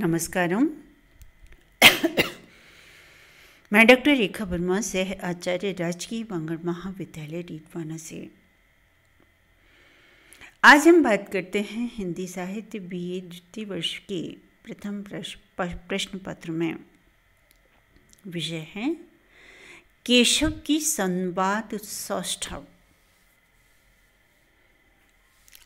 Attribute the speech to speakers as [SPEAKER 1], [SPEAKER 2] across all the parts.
[SPEAKER 1] नमस्कार मैं डॉक्टर रेखा वर्मा सह आचार्य राजकीय बांगड़ महाविद्यालय डीटवाना से आज हम बात करते हैं हिंदी साहित्य बी ए द्वितीय वर्ष के प्रथम प्रश्न पत्र में विषय है केशव की संवाद सौष्ठव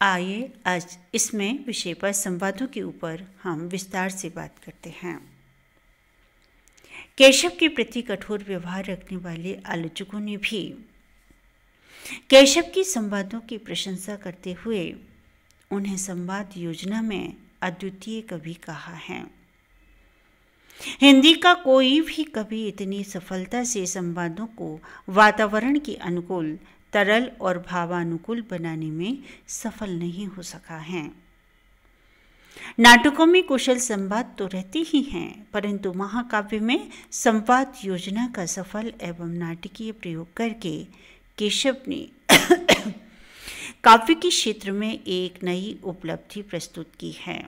[SPEAKER 1] आइए आज इसमें विषय पर संवादों के ऊपर हम विस्तार से बात करते हैं केशव के प्रति कठोर व्यवहार रखने वाले आलोचकों ने भी केशव की संवादों की प्रशंसा करते हुए उन्हें संवाद योजना में अद्वितीय कवि कहा है हिंदी का कोई भी कवि इतनी सफलता से संवादों को वातावरण के अनुकूल तरल और भावानुकूल बनाने में सफल नहीं हो सका है नाटकों में कुशल संवाद तो रहते ही हैं परंतु महाकाव्य में संवाद योजना का सफल एवं नाटकीय प्रयोग करके केशव ने काव्य के क्षेत्र में एक नई उपलब्धि प्रस्तुत की है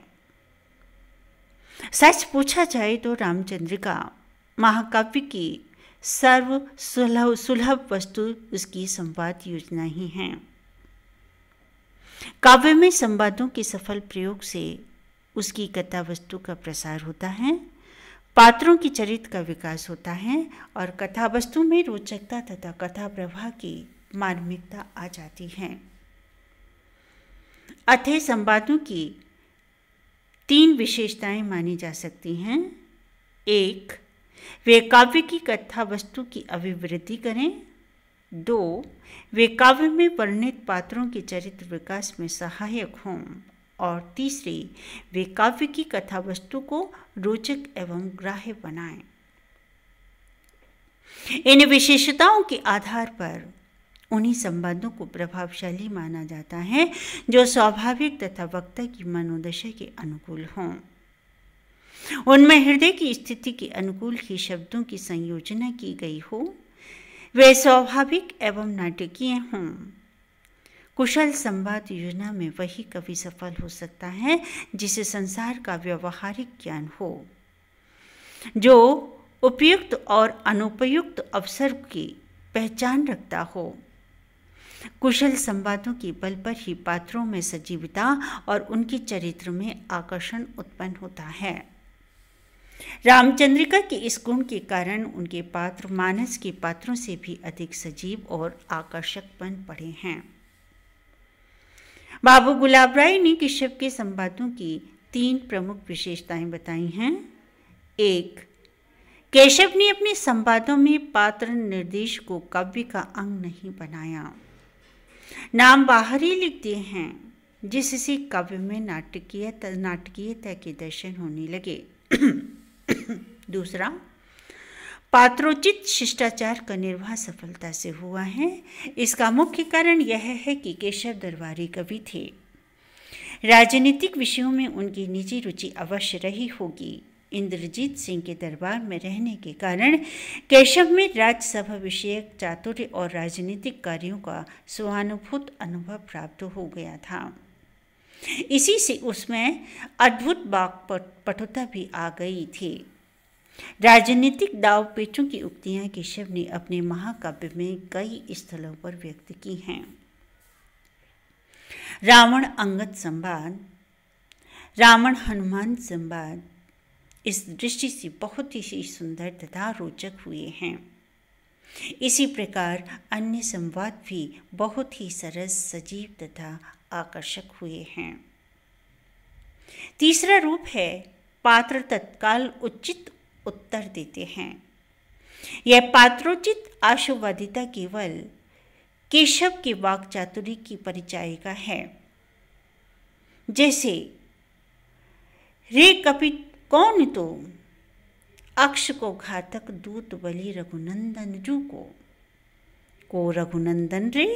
[SPEAKER 1] सच पूछा जाए तो रामचंद्र का महाकाव्य की सर्व सुलभ सुलभ वस्तु उसकी संवाद योजना ही है काव्य में संवादों के सफल प्रयोग से उसकी कथा वस्तु का प्रसार होता है पात्रों की चरित्र का विकास होता है और कथा वस्तु में रोचकता तथा कथा प्रवाह की मार्मिकता आ जाती है अथे संवादों की तीन विशेषताएं मानी जा सकती हैं एक वे काव्य की कथा वस्तु की अभिवृद्धि करें दो वे काव्य में वर्णित पात्रों के चरित्र विकास में सहायक हों और तीसरी वे काव्य की कथा वस्तु को रोचक एवं ग्राह्य बनाएं इन विशेषताओं के आधार पर उन्हीं संबंधों को प्रभावशाली माना जाता है जो स्वाभाविक तथा वक्ता की मनोदशा के अनुकूल हों उनमें हृदय की स्थिति के अनुकूल ही शब्दों की संयोजना की गई हो वे स्वाभाविक एवं नाटकीय हों कुशल संवाद योजना में वही कवि सफल हो सकता है जिसे संसार का व्यवहारिक ज्ञान हो जो उपयुक्त और अनुपयुक्त अवसर की पहचान रखता हो कुशल संवादों के बल पर ही पात्रों में सजीवता और उनके चरित्र में आकर्षण उत्पन्न होता है रामचंद्रिका के इस गुण के कारण उनके पात्र मानस के पात्रों से भी अधिक सजीव और आकर्षक बन पड़े हैं बाबू गुलाब राय ने केशव के संवादों की तीन प्रमुख विशेषताएं बताई हैं एक केशव ने अपने संवादों में पात्र निर्देश को काव्य का अंग नहीं बनाया नाम बाहरी लिखते हैं जिससे काव्य में नाटकीय नाटकीयता के दर्शन होने लगे दूसरा पात्रोचित शिष्टाचार का निर्वाह सफलता से हुआ है इसका मुख्य कारण यह है कि केशव दरबारी कवि थे राजनीतिक विषयों में उनकी निजी रुचि अवश्य रही होगी इंद्रजीत सिंह के दरबार में रहने के कारण केशव में राज्यसभा विषयक चातुर्य और राजनीतिक कार्यों का स्वानुभूत अनुभव प्राप्त हो गया था इसी से उसमें अद्भुत बाग पटुता भी आ गई थी राजनीतिक दाव पेटों की उक्तियां केशव ने अपने महाकाव्य में कई स्थलों पर व्यक्त की हैं रावण अंगत संवाद रावण हनुमान संवाद इस दृष्टि से बहुत ही सुंदर तथा रोचक हुए हैं इसी प्रकार अन्य संवाद भी बहुत ही सरस सजीव तथा आकर्षक हुए हैं तीसरा रूप है पात्र तत्काल उचित उत्तर देते हैं यह पात्रोचित आशुवादिता केवल केशव के वाक चातुरी की परिचायिका है जैसे रे कपित कौन तो अक्ष को घातक दूत बलि रघुनंदन जू को को रघुनंदन रे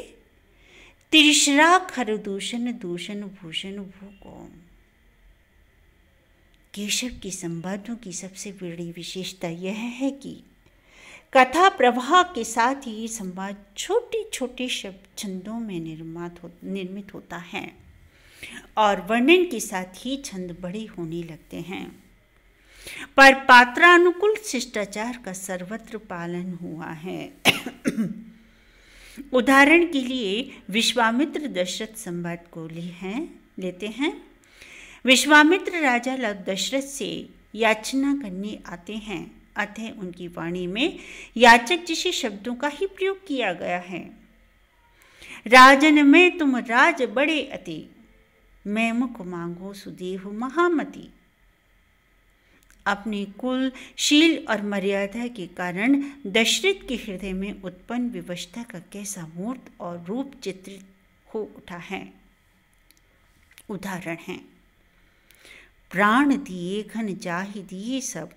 [SPEAKER 1] तिरशरा खर दूषण दूषण भूषण भू को केशव के संवादों की सबसे बड़ी विशेषता यह है कि कथा प्रवाह के साथ ही संवाद छोटे छोटे शब्द छंदों में निर्मात हो निर्मित होता है और वर्णन के साथ ही छंद बड़े होने लगते हैं पर पात्रानुकूल शिष्टाचार का सर्वत्र पालन हुआ है उदाहरण के लिए विश्वामित्र दशरथ संवाद को ली हैं लेते हैं विश्वामित्र राजा लग दशरथ से याचना करने आते हैं अतः उनकी वाणी में याचक जैसे शब्दों का ही प्रयोग किया गया है राजन में तुम राज बड़े अति मैं मुख मांगो सुदेव महामति अपने कुल शील और मर्यादा के कारण दशरथ के हृदय में उत्पन्न विवशता का कैसा मूर्त और रूप चित्रित हो उठा है उदाहरण है प्राण दिए घन जाहि दिए सब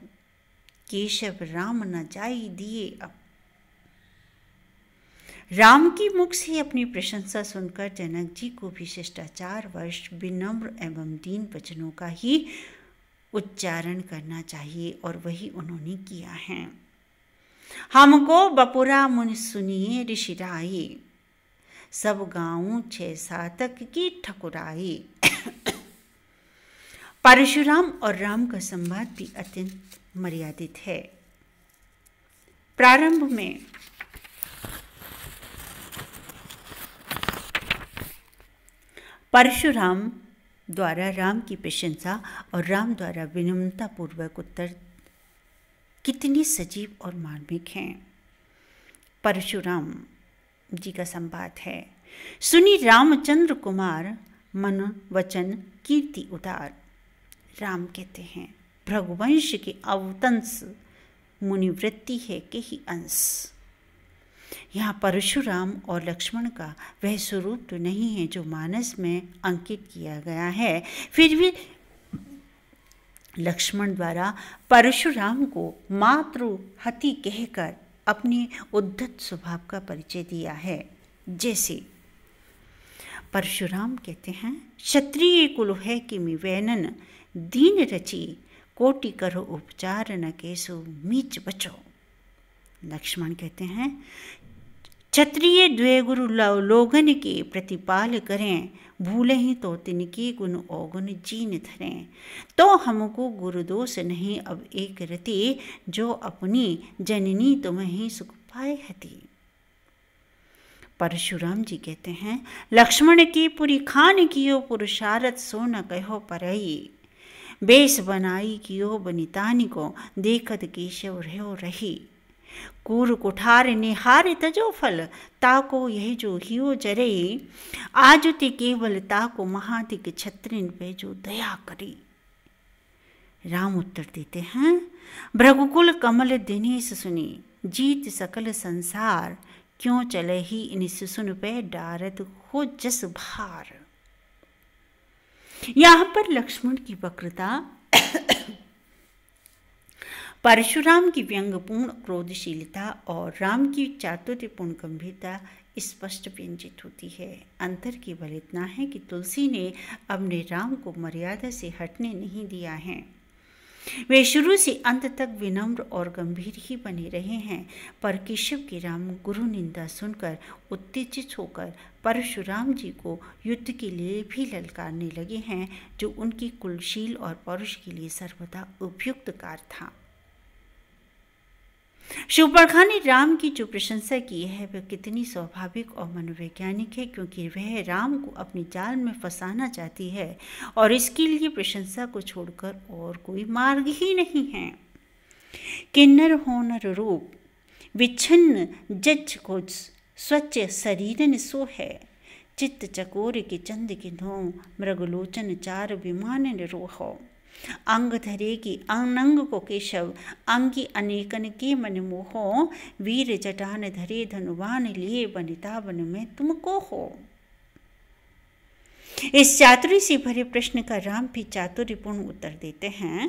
[SPEAKER 1] केशव राम न जाई दिए अब राम की मुख से अपनी प्रशंसा सुनकर जनक जी को भी शिष्टाचार वर्ष विनम्र एवं दीन वचनों का ही उच्चारण करना चाहिए और वही उन्होंने किया है हमको बपुरा मुन सुनिए ऋषिराई सब गाँव छह सातक की ठकुराई परशुराम और राम का संवाद भी अत्यंत मर्यादित है प्रारंभ में परशुराम द्वारा राम की प्रशंसा और राम द्वारा विनम्रतापूर्वक उत्तर कितनी सजीव और मार्मिक हैं परशुराम जी का संवाद है सुनी रामचंद्र कुमार मन वचन कीर्ति उदार राम कहते हैं भ्रघुवंश के अवतंस मुनिवृत्ति है के ही अंश यहाँ परशुराम और लक्ष्मण का वह स्वरूप तो नहीं है जो मानस में अंकित किया गया है फिर भी लक्ष्मण द्वारा परशुराम को मातृहति कहकर अपने उद्धत स्वभाव का परिचय दिया है जैसे परशुराम कहते हैं क्षत्रिय कुल है कि वैनन दीन रची कोटि करो उपचार न केसु मीच बचो लक्ष्मण कहते हैं क्षत्रिय द्वे गुरु लोगन के प्रतिपाल करें भूले ही तो तिनकी गुण औगुण जीन धरें तो हमको गुरुदोष नहीं अब एक रति जो अपनी जननी तुम्हें सुख पाए हती परशुराम जी कहते हैं लक्ष्मण की पूरी खान कियो पुरुषारथ सो न कहो पर बेस बनाई कि ओ बनितानी को देखत केशव रहो रही कूर कुठार निहार तजो फल ताको यह जो हियो आज ते केवल ताको महातिक छत्रिन पे जो दया करी राम उत्तर देते हैं भ्रगुकुल कमल दिनेश सुनी जीत सकल संसार क्यों चले ही इन सुसुन पे डारत हो जस भार यहाँ पर लक्ष्मण की वक्रता परशुराम की व्यंगपूर्ण क्रोधशीलता और राम की चातुर्यपूर्ण गंभीरता स्पष्ट व्यंजित होती है अंतर केवल इतना है कि तुलसी ने अपने राम को मर्यादा से हटने नहीं दिया है वे शुरू से अंत तक विनम्र और गंभीर ही बने रहे हैं पर केशव की राम गुरु निंदा सुनकर उत्तेजित होकर परशुराम जी को युद्ध के लिए भी ललकारने लगे हैं जो उनकी कुलशील और पौरुष के लिए सर्वदा उपयुक्त कार था शिवबरखा ने राम की जो प्रशंसा की है वह कितनी स्वाभाविक और मनोवैज्ञानिक है क्योंकि वह राम को अपने जाल में फंसाना चाहती है और इसके लिए प्रशंसा को छोड़कर और कोई मार्ग ही नहीं है किन्नर होनर रूप विच्छिन्न जज को स्वच्छ शरीरन सो है चित्त चकोर के चंद के धो मृगलोचन चार विमान रोह अंग धरे की अनंग को केशव अंगी अनेकन के मन मोहो वीर जटान धरे धनुवान लिए वनिता वन में तुमको हो इस चातुरी से भरे प्रश्न का राम भी चातुर्यपूर्ण उत्तर देते हैं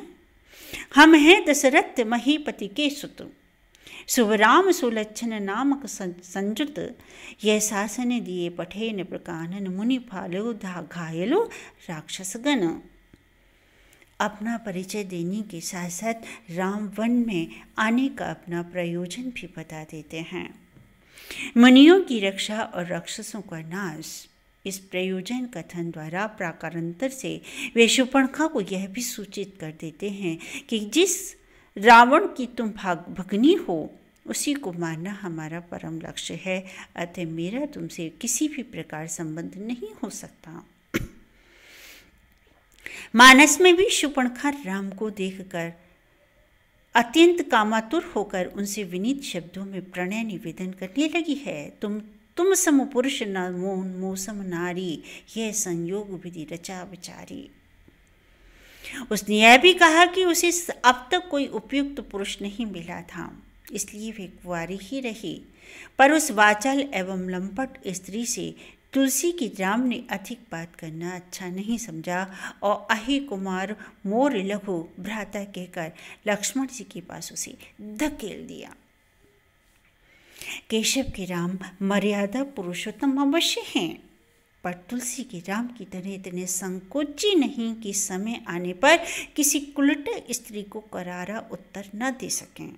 [SPEAKER 1] हम हैं दशरथ महीपति के सुत सुवराम सुलक्षण नामक संजुत ये शासन दिए पठे न प्रकानन मुनि फालो धा घायलो राक्षसगण अपना परिचय देने के साथ साथ राम वन में आने का अपना प्रयोजन भी बता देते हैं मुनियों की रक्षा और राक्षसों का नाश इस प्रयोजन कथन द्वारा प्राकारांतर से वे शुपणखा को यह भी सूचित कर देते हैं कि जिस रावण की तुम भाग भगनी हो उसी को मानना हमारा परम लक्ष्य है अतः मेरा तुमसे किसी भी प्रकार संबंध नहीं हो सकता मानस में भी शुपणखा राम को देखकर अत्यंत कामातुर होकर उनसे विनीत शब्दों में प्रणय निवेदन करने लगी है तुम तुम सम पुरुष न मोहन मोसम नारी यह संयोग विधि रचा विचारी उसने यह भी कहा कि उसे अब तक कोई उपयुक्त पुरुष नहीं मिला था इसलिए वे कुंवारी ही रही पर उस वाचल एवं लंपट स्त्री से तुलसी की राम ने अधिक बात करना अच्छा नहीं समझा और अहि कुमार मोर लघु भ्राता कहकर लक्ष्मण जी के पास उसे धकेल दिया केशव के राम मर्यादा पुरुषोत्तम अवश्य हैं पर तुलसी के राम की तरह इतने संकोची नहीं कि समय आने पर किसी कुलट स्त्री को करारा उत्तर न दे सकें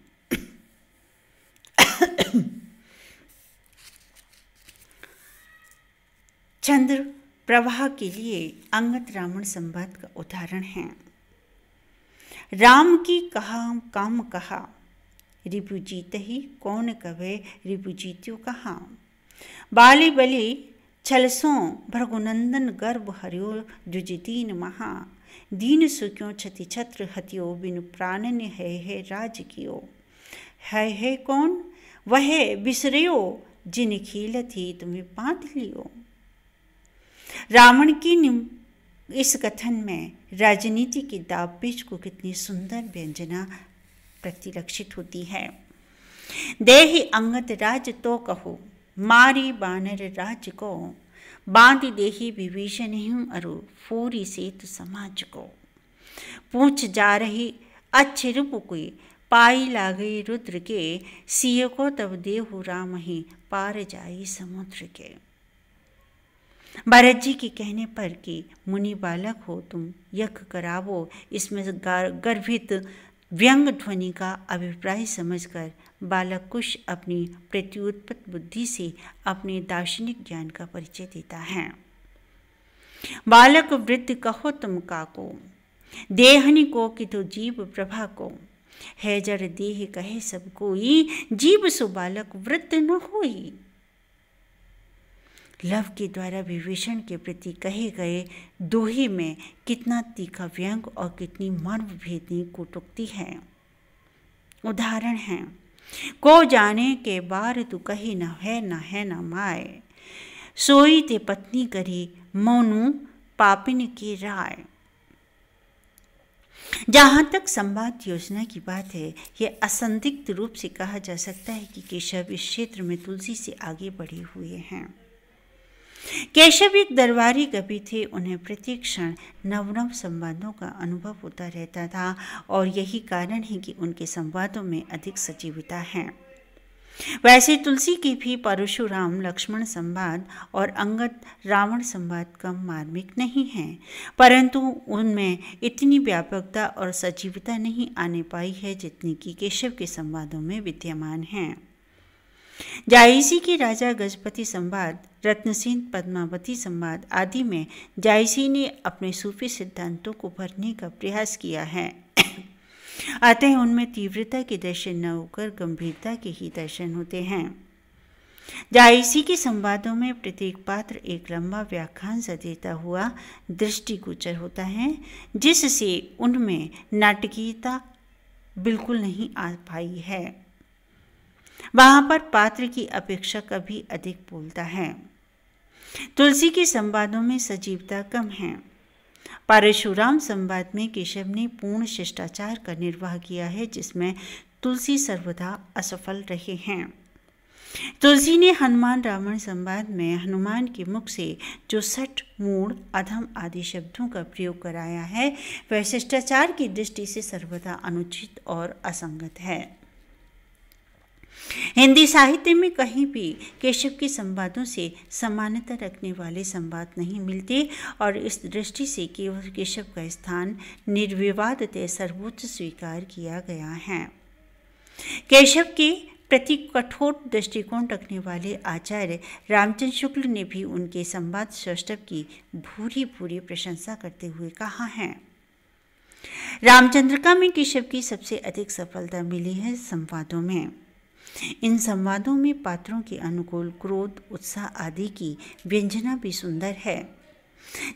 [SPEAKER 1] चंद्र प्रवाह के लिए अंगत रावण संवाद का उदाहरण है राम की कहा काम कहा रिपु जीत ही कौन कवे रिपु जीत्यु कहा बाली बलि छलसों भृगुनंदन गर्भ हरियो जुजितीन महा दीन सुख्यो क्षति छत्र हतियो बिन प्राणन है है राज कियो है है कौन वह बिसरियो जिन खील थी तुम्हें पात लियो रावण की इस कथन में राजनीति की दाबपेच को कितनी सुंदर व्यंजना प्रतिलक्षित होती है देहि अंगत राज तो कहो मारी बानर राज को बांध देही विभीषण हूँ अरु फूरी सेतु समाज को पूछ जा रही अच्छे रूप कोई पाई लागई रुद्र के सिय को तब देहु राम ही पार जाई समुद्र के भारत जी के कहने पर कि मुनि बालक हो तुम यज्ञ करावो इसमें गर्भित व्यंग ध्वनि का अभिप्राय समझकर बालक कुश अपनी प्रत्युत्पत्त बुद्धि से अपने दार्शनिक ज्ञान का परिचय देता है बालक वृद्ध कहो तुम का को देहनि को कितु जीव प्रभा को है जर देह कहे सब कोई जीव सो बालक वृद्ध न हो ही लव के द्वारा विभीषण के प्रति कहे गए दोहे में कितना तीखा व्यंग और कितनी मर्मभेदी कुटुक्ति है उदाहरण है को जाने के बार तू कही न है न है न माए सोई ते पत्नी करी मोनू पापिन की राय जहाँ तक संवाद योजना की बात है यह असंदिग्ध रूप से कहा जा सकता है कि केशव इस क्षेत्र में तुलसी से आगे बढ़े हुए हैं केशव एक दरबारी कवि थे उन्हें प्रतिक्षण नव नव संवादों का अनुभव होता रहता था और यही कारण है कि उनके संवादों में अधिक सजीवता है वैसे तुलसी की भी परशुराम लक्ष्मण संवाद और अंगद रावण संवाद कम मार्मिक नहीं है परंतु उनमें इतनी व्यापकता और सजीवता नहीं आने पाई है जितनी कि केशव के संवादों में विद्यमान हैं जायसी के राजा गजपति संवाद रत्नसिंह पद्मावती संवाद आदि में जायसी ने अपने सूफी सिद्धांतों को भरने का प्रयास किया है अतः उनमें तीव्रता के दर्शन न होकर गंभीरता के ही दर्शन होते हैं जायसी के संवादों में प्रत्येक पात्र एक लंबा व्याख्यान सा देता हुआ दृष्टिगोचर होता है जिससे उनमें नाटकीयता बिल्कुल नहीं आ पाई है वहाँ पर पात्र की अपेक्षा कभी अधिक बोलता है तुलसी के संवादों में सजीवता कम है परशुराम संवाद में केशव ने पूर्ण शिष्टाचार का निर्वाह किया है जिसमें तुलसी सर्वदा असफल रहे हैं तुलसी ने हनुमान रावण संवाद में हनुमान के मुख से जो सठ मूड अधम आदि शब्दों का प्रयोग कराया है वह शिष्टाचार की दृष्टि से सर्वदा अनुचित और असंगत है हिंदी साहित्य में कहीं भी केशव के संवादों से समानता रखने वाले संवाद नहीं मिलते और इस दृष्टि से केवल केशव का स्थान निर्विवाद सर्वोच्च स्वीकार किया गया है केशव के प्रति कठोर दृष्टिकोण रखने वाले आचार्य रामचंद्र शुक्ल ने भी उनके संवाद सृष्टव की भूरी भूरी प्रशंसा करते हुए कहा है रामचंद्रिका में केशव की सबसे अधिक सफलता मिली है संवादों में इन संवादों में पात्रों के अनुकूल क्रोध उत्साह आदि की व्यंजना भी सुंदर है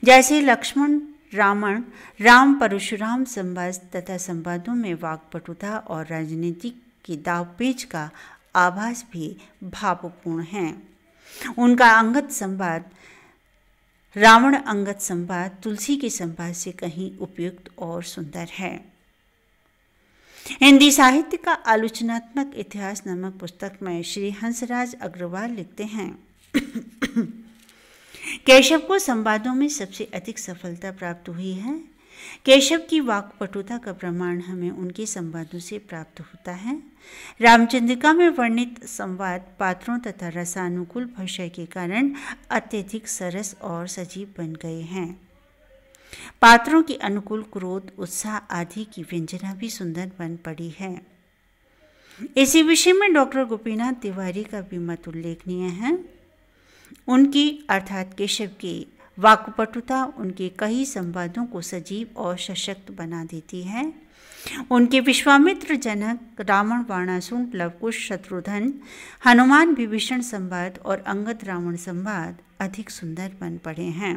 [SPEAKER 1] जैसे लक्ष्मण रावण राम परशुराम संवाद तथा संवादों में वाकपटुता और राजनीतिक की दावपेच का आभास भी भावपूर्ण है उनका अंगत संवाद रावण अंगत संवाद तुलसी के संवाद से कहीं उपयुक्त और सुंदर है हिंदी साहित्य का आलोचनात्मक इतिहास नामक पुस्तक में श्री हंसराज अग्रवाल लिखते हैं केशव को संवादों में सबसे अधिक सफलता प्राप्त हुई है केशव की वाक्पटुता का प्रमाण हमें उनके संवादों से प्राप्त होता है रामचंद्रिका में वर्णित संवाद पात्रों तथा रसानुकूल भाषा के कारण अत्यधिक सरस और सजीव बन गए हैं पात्रों के अनुकूल क्रोध उत्साह आदि की व्यंजना भी सुंदर बन पड़ी है इसी विषय में डॉक्टर गोपीनाथ तिवारी का भी मत उल्लेखनीय है उनकी अर्थात केशव की वाक्पटुता उनके कई संवादों को सजीव और सशक्त बना देती है उनके विश्वामित्र जनक रावण वाणासुन लवकुश शत्रुधन हनुमान विभीषण संवाद और अंगद रावण संवाद अधिक सुंदर बन पड़े हैं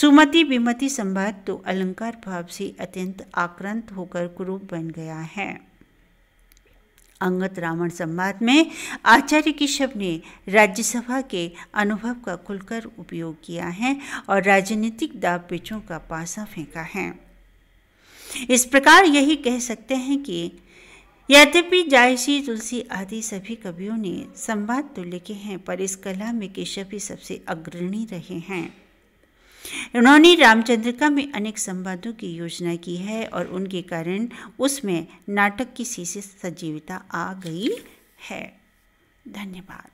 [SPEAKER 1] सुमति विमति संवाद तो अलंकार भाव से अत्यंत आक्रांत होकर कुरूप बन गया है अंगत रावण संवाद में आचार्य केशव ने राज्यसभा के अनुभव का खुलकर उपयोग किया है और राजनीतिक दाव पेचों का पासा फेंका है इस प्रकार यही कह सकते हैं कि यद्यपि जायसी तुलसी आदि सभी कवियों ने संवाद तो लिखे हैं पर इस कला में केशव ही सबसे अग्रणी रहे हैं उन्होंने रामचंद्रिका में अनेक संवादों की योजना की है और उनके कारण उसमें नाटक की शीर्ष सजीविता आ गई है धन्यवाद